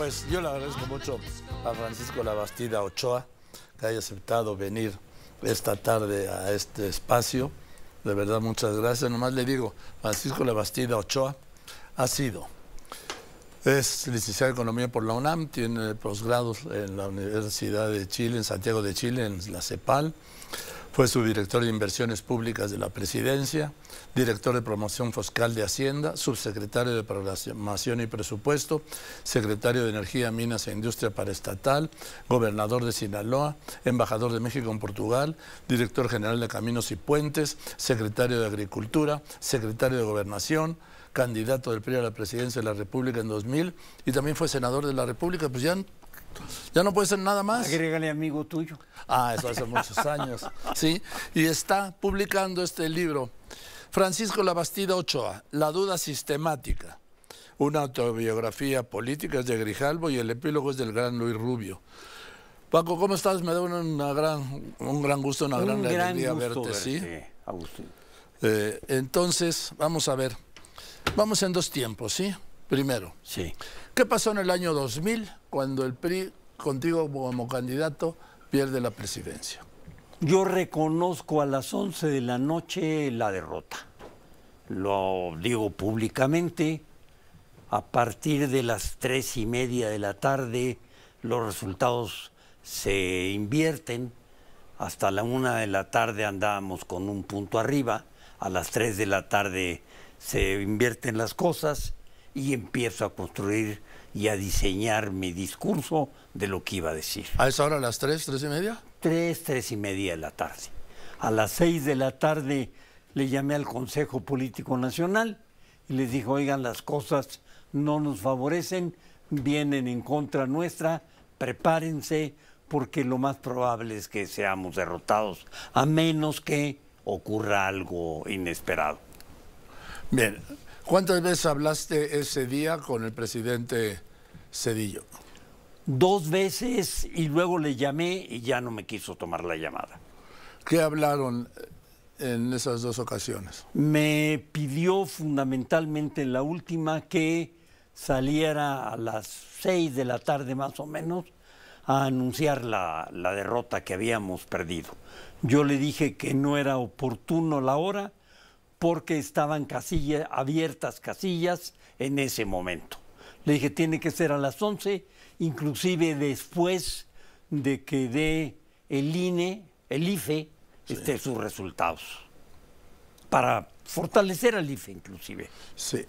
Pues yo le agradezco mucho a Francisco Labastida Ochoa que haya aceptado venir esta tarde a este espacio. De verdad, muchas gracias. Nomás le digo, Francisco Labastida Ochoa ha sido, es licenciado en Economía por la UNAM, tiene posgrados en la Universidad de Chile, en Santiago de Chile, en la CEPAL. Fue subdirector de Inversiones Públicas de la Presidencia, director de Promoción Fiscal de Hacienda, subsecretario de Programación y Presupuesto, secretario de Energía, Minas e Industria Estatal, gobernador de Sinaloa, embajador de México en Portugal, director general de Caminos y Puentes, secretario de Agricultura, secretario de Gobernación, candidato del PRI a la presidencia de la República en 2000 y también fue senador de la República, pues ya ya no puede ser nada más. Agrégale amigo tuyo. Ah, eso hace muchos años. Sí, y está publicando este libro, Francisco Labastida Ochoa, La duda sistemática. Una autobiografía política de Grijalvo y el epílogo es del gran Luis Rubio. Paco, ¿cómo estás? Me da una, gran, un gran gusto, una gran, alegría verte, eh, entonces, vamos a ver. Vamos en dos tiempos, ¿sí? Primero. Sí. ¿Qué pasó en el año 2000? cuando el PRI, contigo como candidato, pierde la presidencia? Yo reconozco a las 11 de la noche la derrota. Lo digo públicamente. A partir de las tres y media de la tarde, los resultados se invierten. Hasta la una de la tarde andábamos con un punto arriba. A las tres de la tarde se invierten las cosas y empiezo a construir y a diseñar mi discurso de lo que iba a decir. ¿A esa hora las 3, 3 y media? 3, 3 y media de la tarde. A las 6 de la tarde le llamé al Consejo Político Nacional y les dije, oigan, las cosas no nos favorecen, vienen en contra nuestra, prepárense porque lo más probable es que seamos derrotados, a menos que ocurra algo inesperado. Bien, ¿cuántas veces hablaste ese día con el presidente Cedillo. Dos veces y luego le llamé y ya no me quiso tomar la llamada. ¿Qué hablaron en esas dos ocasiones? Me pidió fundamentalmente en la última que saliera a las seis de la tarde más o menos a anunciar la, la derrota que habíamos perdido. Yo le dije que no era oportuno la hora porque estaban abiertas casillas en ese momento. Le dije, tiene que ser a las 11, inclusive después de que dé el INE, el IFE, esté sus resultados. Para fortalecer al IFE, inclusive. Sí.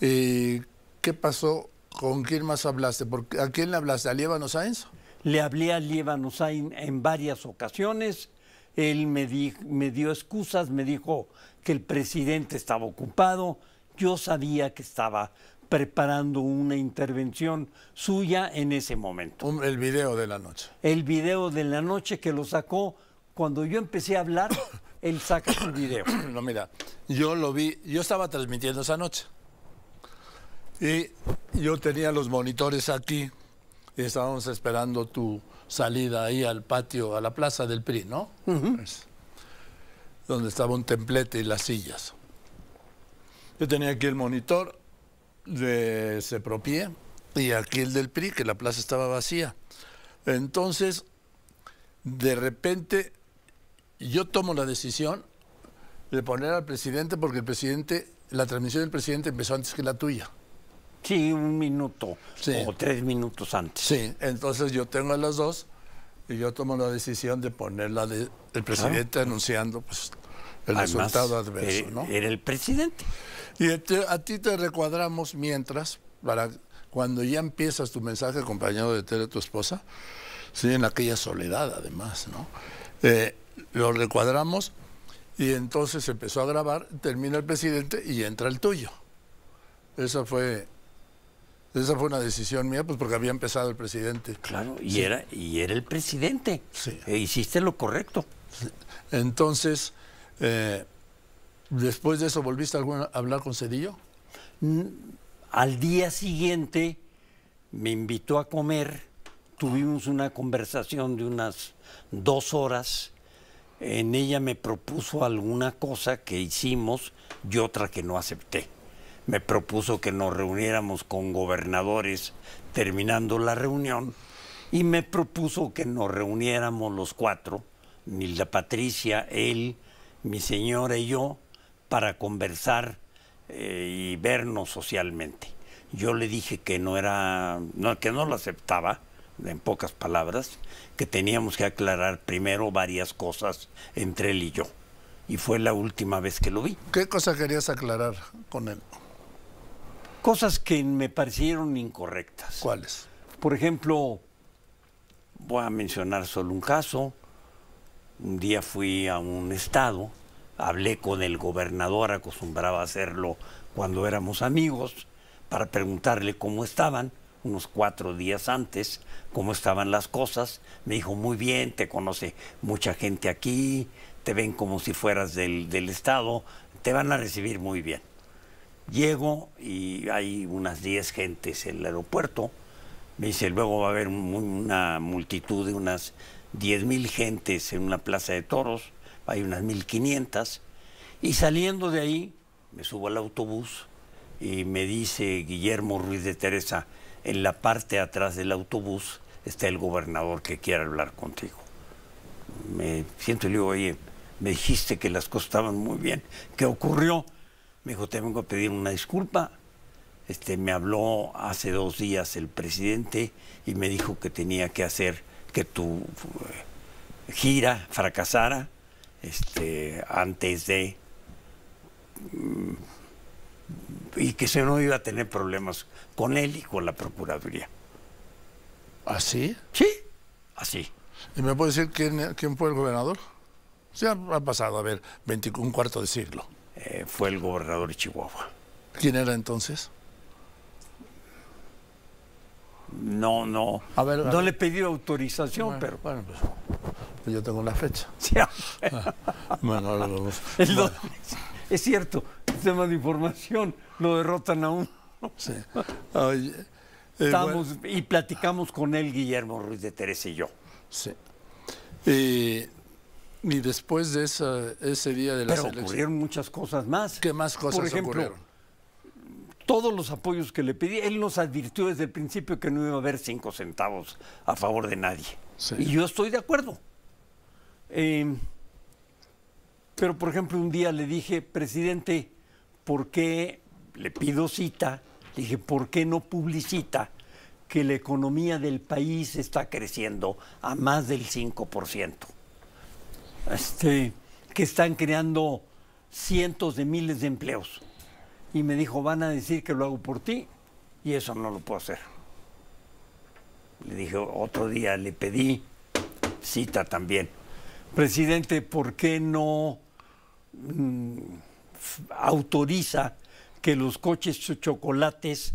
Eh, qué pasó? ¿Con quién más hablaste? ¿A quién le hablaste? ¿A Lievano Sáenz? Le hablé a Lievano Sáenz en varias ocasiones. Él me, me dio excusas, me dijo que el presidente estaba ocupado. Yo sabía que estaba preparando una intervención suya en ese momento. el video de la noche. El video de la noche que lo sacó cuando yo empecé a hablar, él saca su video. No, mira, yo lo vi, yo estaba transmitiendo esa noche. Y yo tenía los monitores aquí y estábamos esperando tu salida ahí al patio, a la plaza del PRI, ¿no? donde estaba un templete y las sillas. Yo tenía aquí el monitor de Sepropié y aquí el del PRI, que la plaza estaba vacía. Entonces, de repente, yo tomo la decisión de poner al presidente porque el presidente, la transmisión del presidente empezó antes que la tuya. Sí, un minuto o tres minutos antes. Sí, entonces yo tengo a las dos y yo tomo la decisión de ponerla de, el presidente anunciando pues, el resultado adverso. Eh, ¿no? Era el presidente. Y a ti te recuadramos mientras, para cuando ya empiezas tu mensaje acompañado de Tere, tu esposa, sí, en aquella soledad además, ¿no? Eh, lo recuadramos y entonces empezó a grabar, termina el presidente y entra el tuyo. Esa fue esa fue una decisión mía, pues porque había empezado el presidente. Claro, y, era, y era el presidente. Eh, hiciste lo correcto. Entonces, eh, ¿Después de eso volviste a hablar con Cedillo? Al día siguiente me invitó a comer. Tuvimos una conversación de unas dos horas. En ella me propuso alguna cosa que hicimos y otra que no acepté. Me propuso que nos reuniéramos con gobernadores terminando la reunión y me propuso que nos reuniéramos los cuatro, Nilda Patricia, él, mi señora y yo para conversar eh, y vernos socialmente. Yo le dije que no era, que no lo aceptaba, en pocas palabras, que teníamos que aclarar primero varias cosas entre él y yo. Y fue la última vez que lo vi. ¿Qué cosas querías aclarar con él? Cosas que me parecieron incorrectas. ¿Cuáles? Por ejemplo, voy a mencionar solo un caso, un día fui a un estado, hablé con el gobernador, acostumbraba a hacerlo cuando éramos amigos, para preguntarle cómo estaban, unos cuatro días antes, cómo estaban las cosas. Me dijo, muy bien, te conoce mucha gente aquí, te ven como si fueras del, del estado, te van a recibir muy bien. Llego y hay unas diez gentes en el aeropuerto. Me dice, luego va a haber una multitud de unas 10.000 gentes en una plaza de toros, hay unas 1.500, y saliendo de ahí me subo al autobús y me dice Guillermo Ruiz de Teresa, en la parte atrás del autobús está el gobernador que quiere hablar contigo. Me siento y le digo, oye, me dijiste que las cosas estaban muy bien, ¿qué ocurrió? Me dijo, te vengo a pedir una disculpa. Este, me habló hace dos días el presidente y me dijo que tenía que hacer que tu eh, gira fracasara este, antes de... Mm, y que se no iba a tener problemas con él y con la Procuraduría. ¿Así? Sí, así. ¿Y me puede decir quién, quién fue el gobernador? Ya ha pasado, a ver, un cuarto de siglo. Eh, fue el gobernador de Chihuahua. ¿Quién era entonces? No, no. no le he pedido autorización, pero. Bueno, pues, pues, yo tengo la fecha. Ah, es cierto, el tema de información lo derrotan a uno. Sí. Eh, Estamos y platicamos con él, Guillermo Ruiz de Teresa y yo. Sí. Y, después de ese día de la Pero elecciones, ocurrieron muchas cosas más. ¿Qué más cosas ocurrieron? todos los apoyos que le pedí. Él nos advirtió desde el principio que no iba a haber cinco centavos a favor de nadie. Y yo estoy de acuerdo. Eh, pero, por ejemplo, un día le dije, presidente, ¿por qué le pido cita? Le dije, ¿por qué no publicita que la economía del país está creciendo a más del 5%? Este, que están creando cientos de miles de empleos y me dijo, van a decir que lo hago por ti y eso no lo puedo hacer. Le dije, otro día le pedí cita también. Presidente, ¿por qué no mm, autoriza que los coches chocolates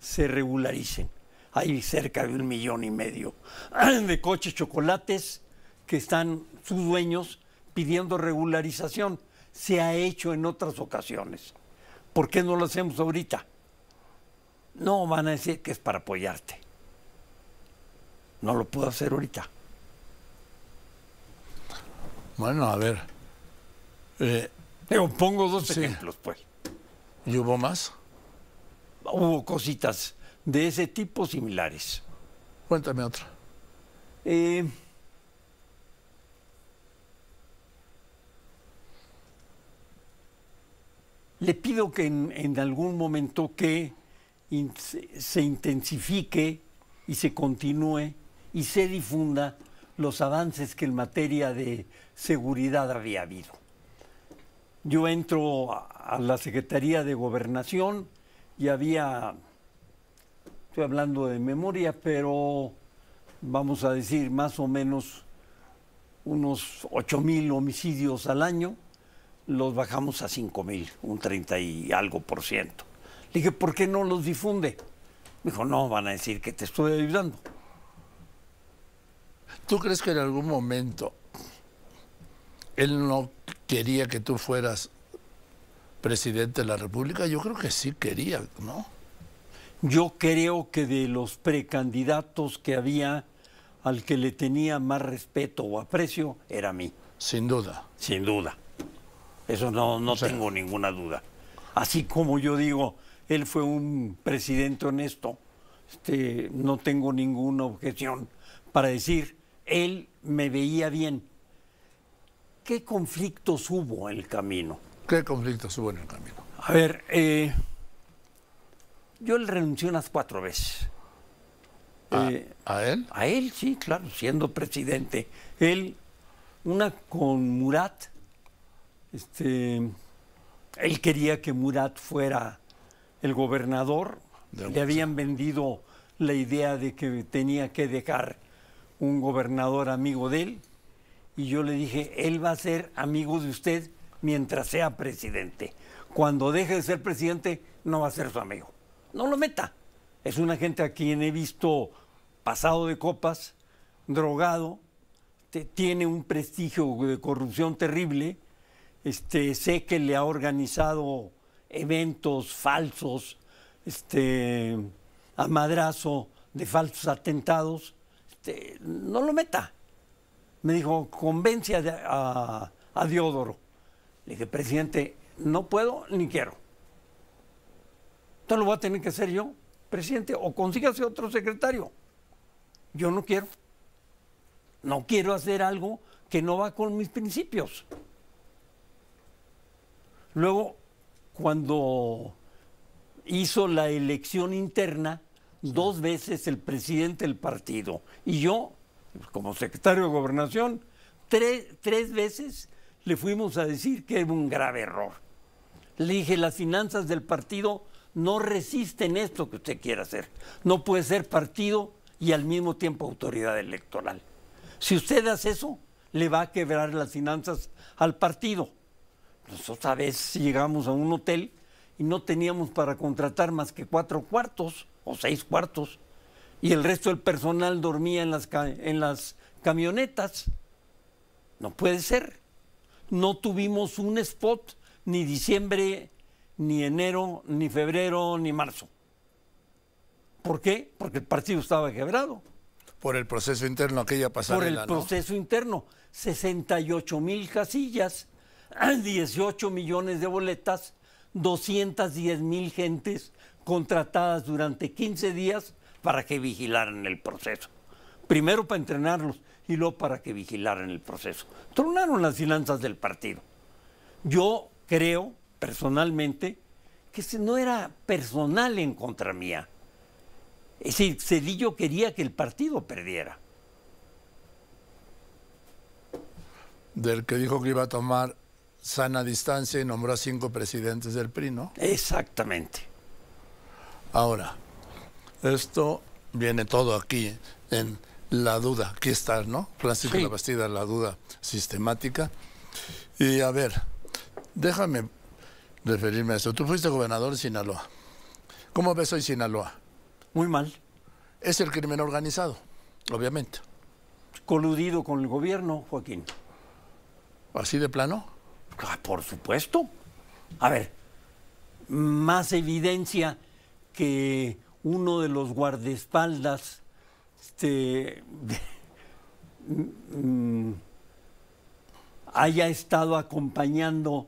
se regularicen? Hay cerca de un millón y medio de coches chocolates que están sus dueños pidiendo regularización. Se ha hecho en otras ocasiones. ¿por qué no lo hacemos ahorita? No, van a decir que es para apoyarte. No lo puedo hacer ahorita. Bueno, a ver. Eh, pongo dos ejemplos, pues. ¿Y hubo más? Hubo cositas de ese tipo similares. Cuéntame otra. Eh, Le pido que en, algún momento que se intensifique y se continúe y se difunda los avances que en materia de seguridad había habido. Yo entro a la Secretaría de Gobernación y había, estoy hablando de memoria, pero vamos a decir más o menos unos 8 mil homicidios al año los bajamos a 5 mil, un 30 y algo por ciento. Le dije, ¿por qué no los difunde? Me dijo, no, van a decir que te estoy ayudando. ¿Tú crees que en algún momento él no quería que tú fueras presidente de la República? Yo creo que sí quería, ¿no? Yo creo que de los precandidatos que había, al que le tenía más respeto o aprecio era mí. Sin duda. Sin duda. Eso no, tengo ninguna duda. Así como yo digo, él fue un presidente honesto, este, no tengo ninguna objeción para decir, él me veía bien. ¿Qué conflictos hubo en el camino? ¿Qué conflictos hubo en el camino? A ver, eh, yo le renuncié unas cuatro veces. ¿A, eh, ¿A, él? A él, sí, claro, siendo presidente. Él, una con Murat, este, él quería que Murat fuera el gobernador. Le habían vendido la idea de que tenía que dejar un gobernador amigo de él. Y yo le dije, él va a ser amigo de usted mientras sea presidente. Cuando deje de ser presidente, no va a ser su amigo. No lo meta. Es una gente a quien he visto pasado de copas, drogado, tiene un prestigio de corrupción terrible este, sé que le ha organizado eventos falsos, este, a madrazo de falsos atentados. Este, no lo meta. Me dijo, convence a, a, Diodoro. Le dije, presidente, no puedo ni quiero. Entonces lo voy a tener que hacer yo, presidente, o consígase otro secretario. Yo no quiero. No quiero hacer algo que no va con mis principios. Luego, cuando hizo la elección interna, dos veces el presidente del partido y yo, como secretario de gobernación, tres, veces le fuimos a decir que era un grave error. Le dije, las finanzas del partido no resisten esto que usted quiere hacer. No puede ser partido y al mismo tiempo autoridad electoral. Si usted hace eso, le va a quebrar las finanzas al partido pues otra llegamos a un hotel y no teníamos para contratar más que cuatro cuartos o seis cuartos. Y el resto del personal dormía en las, en las camionetas. No puede ser. No tuvimos un spot ni diciembre, ni enero, ni febrero, ni marzo. ¿Por qué? Porque el partido estaba quebrado. Por el proceso interno aquella pasada. Por el proceso interno. 68 mil casillas 18 millones de boletas, 210 mil gentes contratadas durante 15 días para que vigilaran el proceso. Primero para entrenarlos y luego para que vigilaran el proceso. Tronaron las finanzas del partido. Yo creo, personalmente, que no era personal en contra mía. Es decir, Cedillo quería que el partido perdiera. Del que dijo que iba a tomar sana distancia y nombró a cinco presidentes del PRI, ¿no? Exactamente. Ahora, esto viene todo aquí en la duda, aquí está, ¿no? Francisco la Bastida, la duda sistemática. Y a ver, déjame referirme a esto. Tú fuiste gobernador de Sinaloa. ¿Cómo ves hoy Sinaloa? Muy mal. Es el crimen organizado, obviamente. Coludido con el gobierno, Joaquín. ¿Así de plano? Por supuesto. A ver, más evidencia que uno de los guardaespaldas este, mm, haya estado acompañando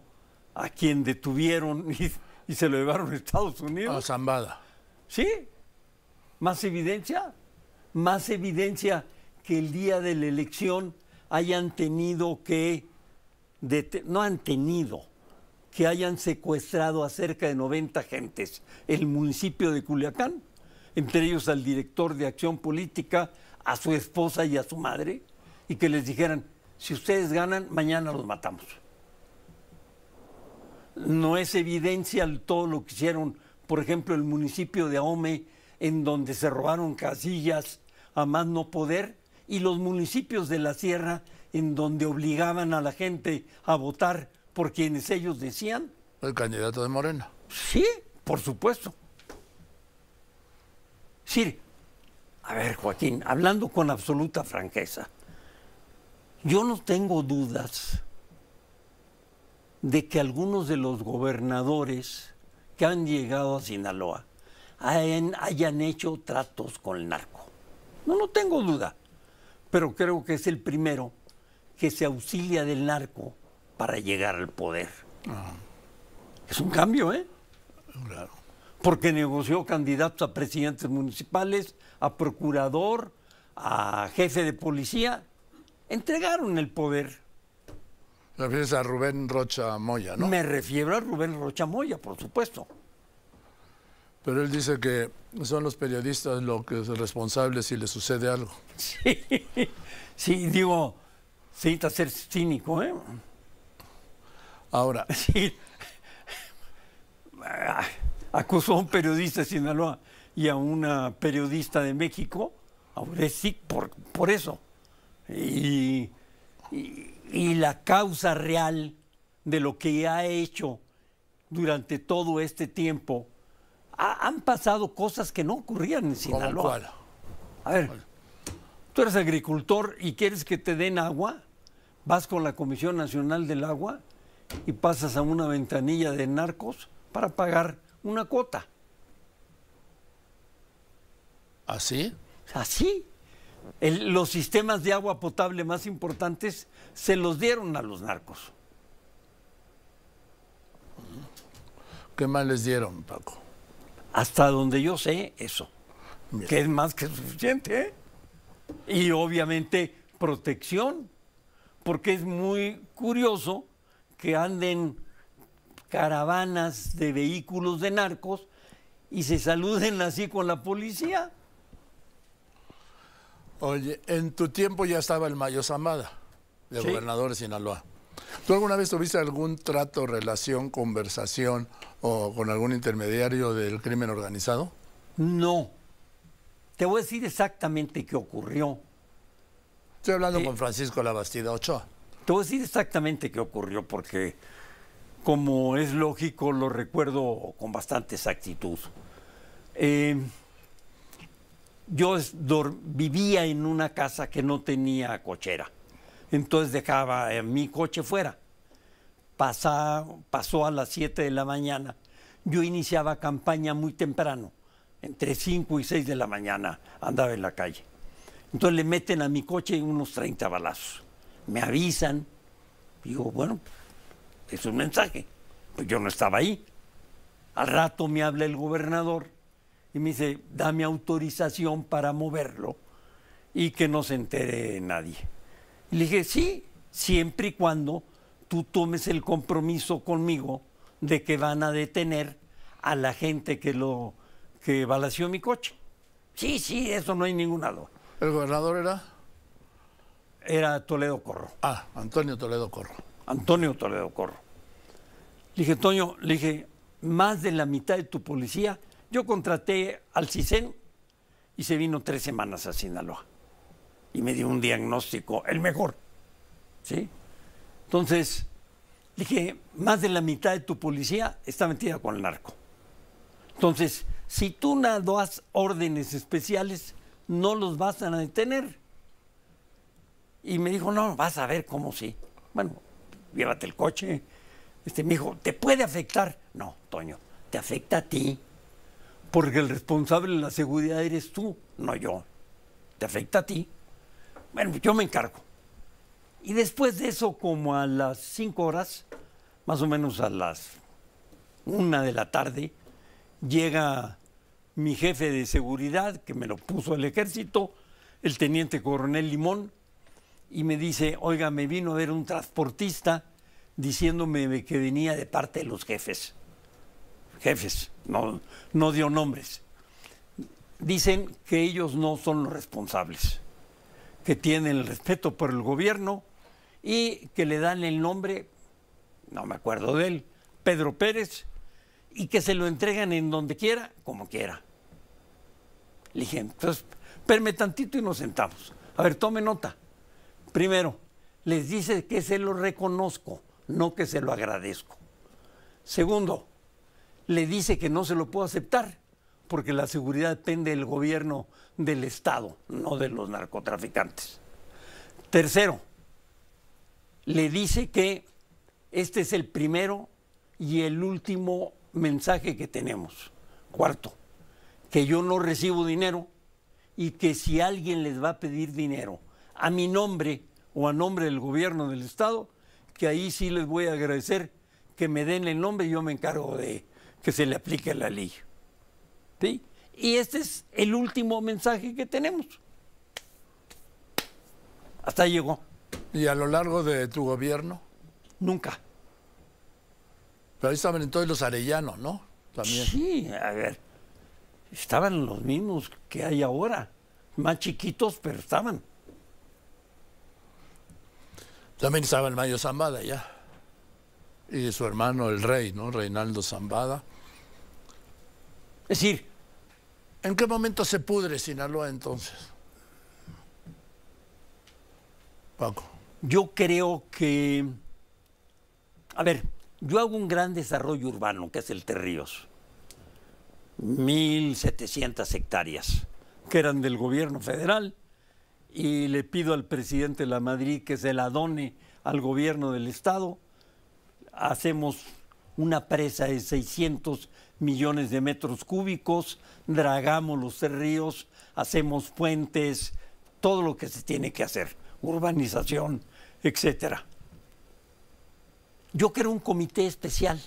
a quien detuvieron y, y se lo llevaron a Estados Unidos. A Zambada. ¿Sí? ¿Más evidencia? ¿Más evidencia que el día de la elección hayan tenido que no han tenido que hayan secuestrado a cerca de 90 gentes el municipio de Culiacán, entre ellos al director de acción política, a su esposa y a su madre, y que les dijeran, si ustedes ganan, mañana los matamos. No es evidencia todo lo que hicieron, por ejemplo, el municipio de Ahome, en donde se robaron casillas a más no poder, y los municipios de la sierra en donde obligaban a la gente a votar por quienes ellos decían. El candidato de Morena. Sí, por supuesto. Sí, a ver, Joaquín, hablando con absoluta franqueza, yo no tengo dudas de que algunos de los gobernadores que han llegado a Sinaloa hayan, hayan hecho tratos con el narco. No, no tengo duda, pero creo que es el primero que se auxilia del narco para llegar al poder. Ah. Es un cambio, ¿eh? Claro. Porque negoció candidatos a presidentes municipales, a procurador, a jefe de policía. Entregaron el poder. Me refieres a Rubén Rocha Moya, ¿no? Me refiero a Rubén Rocha Moya, por supuesto. Pero él dice que son los periodistas los responsables si le sucede algo. Sí, sí digo, se ser cínico, ¿eh? Ahora, sí. Ah, acusó a un periodista de Sinaloa y a una periodista de México, ahora sí por, eso. Y, la causa real de lo que ha hecho durante todo este tiempo, han pasado cosas que no ocurrían en Sinaloa. A ver, tú eres agricultor y quieres que te den agua, vas con la Comisión Nacional del Agua y pasas a una ventanilla de narcos para pagar una cuota. ¿Así? ¿Ah, Así. los sistemas de agua potable más importantes se los dieron a los narcos. ¿Qué más les dieron, Paco? Hasta donde yo sé, eso. Que es más que suficiente, ¿eh? y obviamente protección, porque es muy curioso que anden caravanas de vehículos de narcos y se saluden así con la policía. Oye, en tu tiempo ya estaba el Mayo Zamada, de gobernador de Sinaloa. ¿Tú alguna vez tuviste algún trato, relación, conversación o con algún intermediario del crimen organizado? No, te voy a decir exactamente qué ocurrió. Estoy hablando eh, con Francisco Labastida Ochoa. Te voy a decir exactamente qué ocurrió porque, como es lógico, lo recuerdo con bastante exactitud. Eh, yo vivía en una casa que no tenía cochera. Entonces dejaba eh, mi coche fuera. pasó a las 7 de la mañana. Yo iniciaba campaña muy temprano entre 5 y 6 de la mañana andaba en la calle. Entonces le meten a mi coche unos 30 balazos. Me avisan. Digo, bueno, es un mensaje. Pues yo no estaba ahí. Al rato me habla el gobernador y me dice, dame autorización para moverlo y que no se entere nadie. Y le dije, sí, siempre y cuando tú tomes el compromiso conmigo de que van a detener a la gente que lo que balació mi coche. Sí, sí, eso no hay ninguna duda. ¿El gobernador era? Era Toledo Corro. Ah, Antonio Toledo Corro. Antonio Toledo Corro. Le dije, Toño, le dije, más de la mitad de tu policía, yo contraté al CISEN y se vino tres semanas a Sinaloa. Y me dio un diagnóstico, el mejor. ¿Sí? Entonces, dije, más de la mitad de tu policía está metida con el narco. Entonces, si tú no das órdenes especiales, no los vas a detener. Y me dijo, no, vas a ver cómo sí. Bueno, llévate el coche. Este, me dijo, ¿te puede afectar? No, Toño, te afecta a ti. Porque el responsable de la seguridad eres tú, no yo. Te afecta a ti. Bueno, yo me encargo. Y después de eso, como a las cinco horas, más o menos a las una de la tarde, llega mi jefe de seguridad, que me lo puso el ejército, el teniente coronel Limón, y me dice, oiga, me vino a ver un transportista diciéndome que venía de parte de los jefes. Jefes, no, no dio nombres. Dicen que ellos no son los responsables, que tienen el respeto por el gobierno y que le dan el nombre, no me acuerdo de él, Pedro Pérez, y que se lo entregan en donde quiera, como quiera. Le entonces, perme tantito y nos sentamos. A ver, tome nota. Primero, les dice que se lo reconozco, no que se lo agradezco. Segundo, le dice que no se lo puedo aceptar, porque la seguridad depende del gobierno del Estado, no de los narcotraficantes. Tercero, le dice que este es el primero y el último mensaje que tenemos. Cuarto, que yo no recibo dinero y que si alguien les va a pedir dinero a mi nombre o a nombre del gobierno del Estado, que ahí sí les voy a agradecer que me den el nombre y yo me encargo de que se le aplique la ley. ¿Sí? Y este es el último mensaje que tenemos. Hasta ahí llegó. ¿Y a lo largo de tu gobierno? Nunca. Pero ahí estaban entonces los arellanos, ¿no? También. Sí, a ver. Estaban los mismos que hay ahora. Más chiquitos, pero estaban. También estaba el Mayo Zambada ya. Y su hermano el rey, ¿no? Reinaldo Zambada. Es decir, ¿en qué momento se pudre Sinaloa entonces? Paco. Yo creo que. A ver, yo hago un gran desarrollo urbano, que es el Terríos. 1.700 hectáreas, que eran del gobierno federal, y le pido al presidente de la Madrid que se la done al gobierno del Estado. Hacemos una presa de 600 millones de metros cúbicos, dragamos los ríos, hacemos puentes, todo lo que se tiene que hacer, urbanización, etcétera. Yo creo un comité especial,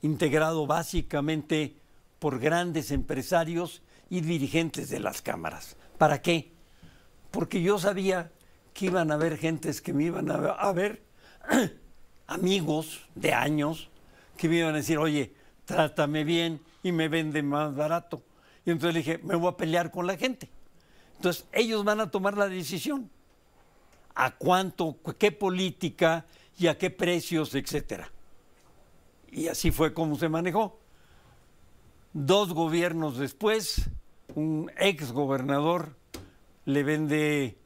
integrado básicamente por grandes empresarios y dirigentes de las cámaras. ¿Para qué? Porque yo sabía que iban a haber gentes que me iban a ver, amigos de años, que me iban a decir, oye, trátame bien y me vende más barato. Y entonces le dije, me voy a pelear con la gente. Entonces ellos van a tomar la decisión. ¿A cuánto, qué política y a qué precios, etcétera. Y así fue como se manejó. Dos gobiernos después, un ex gobernador le vende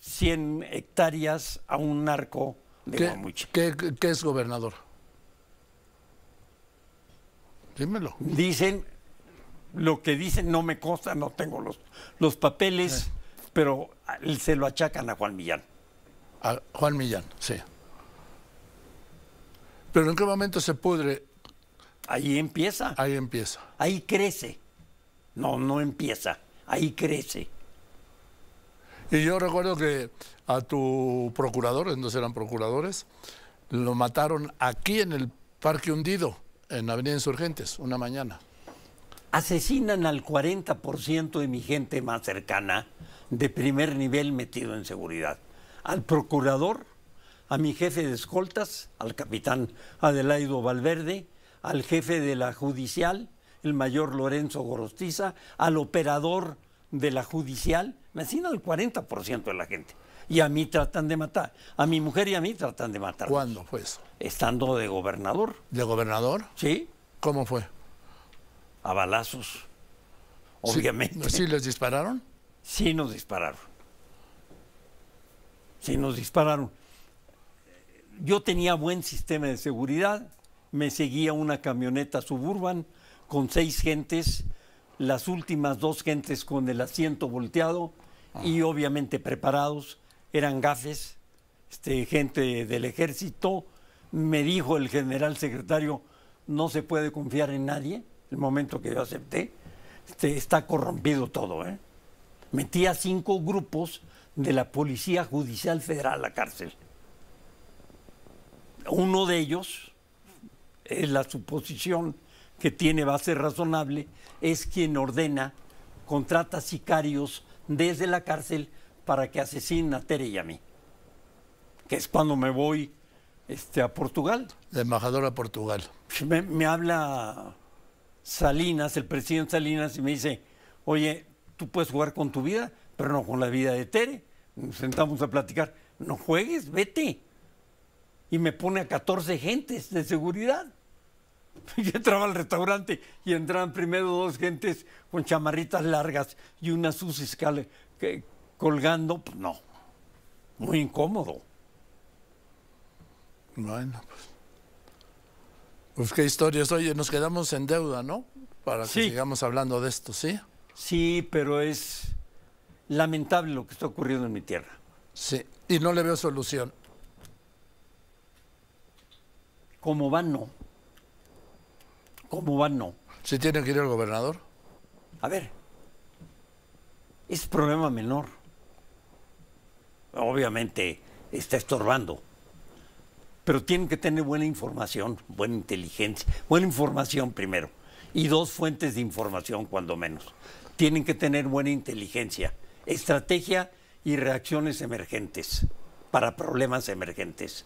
100 hectáreas a un narco de ¿Qué, ¿qué, es gobernador? Dímelo. Dicen, lo que dicen no me consta, no tengo los, los papeles, pero se lo achacan a Juan Millán. A Juan Millán, sí. Pero ¿en qué momento se pudre? Ahí empieza. Ahí empieza. Ahí crece. No, no empieza. Ahí crece. Y yo recuerdo que a tu procurador, entonces eran procuradores, lo mataron aquí en el Parque Hundido, en Avenida Insurgentes, una mañana. Asesinan al 40% de mi gente más cercana de primer nivel metido en seguridad. Al procurador a mi jefe de escoltas, al capitán Adelaido Valverde, al jefe de la judicial, el mayor Lorenzo Gorostiza, al operador de la judicial, me asignan el 40% de la gente. Y a mí tratan de matar. A mi mujer y a mí tratan de matar. ¿Cuándo fue eso? Estando de gobernador. ¿De gobernador? Sí. ¿Cómo fue? A balazos, obviamente. ¿Sí, ¿sí les dispararon? Sí nos dispararon. Sí nos dispararon. Yo tenía buen sistema de seguridad, me seguía una camioneta suburban con seis gentes, las últimas dos gentes con el asiento volteado y ah. obviamente preparados, eran gafes, este, gente del ejército. Me dijo el general secretario, no se puede confiar en nadie, el momento que yo acepté, este, está corrompido todo. ¿eh? Metí a cinco grupos de la Policía Judicial Federal a la cárcel. Uno de ellos, es la suposición que tiene base razonable, es quien ordena, contrata sicarios desde la cárcel para que asesinen a Tere y a mí, que es cuando me voy este, a Portugal. La embajadora a Portugal. Pues me, me habla Salinas, el presidente Salinas, y me dice, oye, tú puedes jugar con tu vida, pero no con la vida de Tere. Nos sentamos a platicar, no juegues, vete y me pone a 14 gentes de seguridad. Yo entraba al restaurante y entraban primero dos gentes con chamarritas largas y una sus que colgando, pues, no, muy incómodo. Bueno, pues, pues qué historias. Oye, nos quedamos en deuda, ¿no? Para que sigamos hablando de esto, ¿sí? Sí, pero es lamentable lo que está ocurriendo en mi tierra. Sí, y no le veo solución. Cómo van, no. cómo van, no. ¿Se tiene que ir el gobernador? A ver, es problema menor. Obviamente está estorbando, pero tienen que tener buena información, buena inteligencia, buena información primero, y dos fuentes de información cuando menos. Tienen que tener buena inteligencia, estrategia y reacciones emergentes para problemas emergentes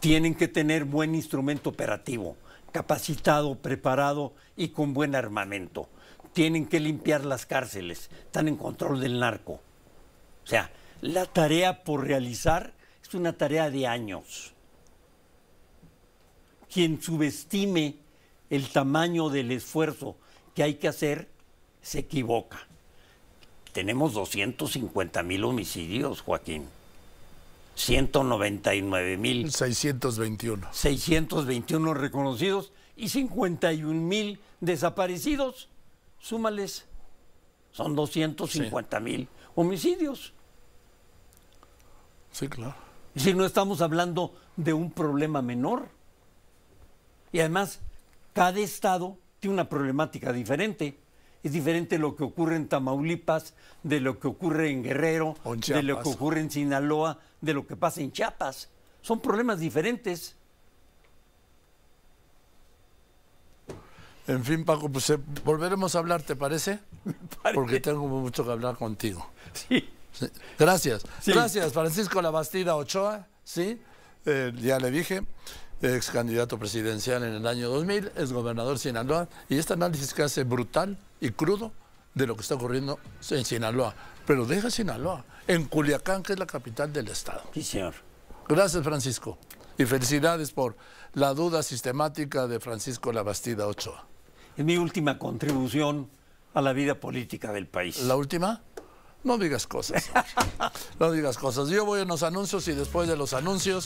tienen que tener buen instrumento operativo, capacitado, preparado y con buen armamento. Tienen que limpiar las cárceles, están en control del narco. O sea, la tarea por realizar es una tarea de años. Quien subestime el tamaño del esfuerzo que hay que hacer se equivoca. Tenemos 250 mil homicidios, Joaquín. 199 mil. 621. 621 reconocidos y 51 mil desaparecidos. Súmales, son 250 mil homicidios. Sí, claro. si no estamos hablando de un problema menor. Y además, cada estado tiene una problemática diferente es diferente lo que ocurre en Tamaulipas, de lo que ocurre en Guerrero, de lo que ocurre en Sinaloa, de lo que pasa en Chiapas. Son problemas diferentes. En fin, Paco, pues eh, volveremos a hablar, ¿te parece? Porque tengo mucho que hablar contigo. Sí. Gracias. Gracias, Francisco Labastida Ochoa, ¿sí? Eh, ya le dije, ex candidato presidencial en el año 2000, es gobernador Sinaloa, y este análisis que hace brutal y crudo de lo que está ocurriendo en Sinaloa. Pero deja Sinaloa, en Culiacán, que es la capital del Estado. Sí, señor. Gracias, Francisco. Y felicidades por la duda sistemática de Francisco Labastida Ochoa. Es mi última contribución a la vida política del país. ¿La última? No digas cosas. no digas cosas. Yo voy a los anuncios y después de los anuncios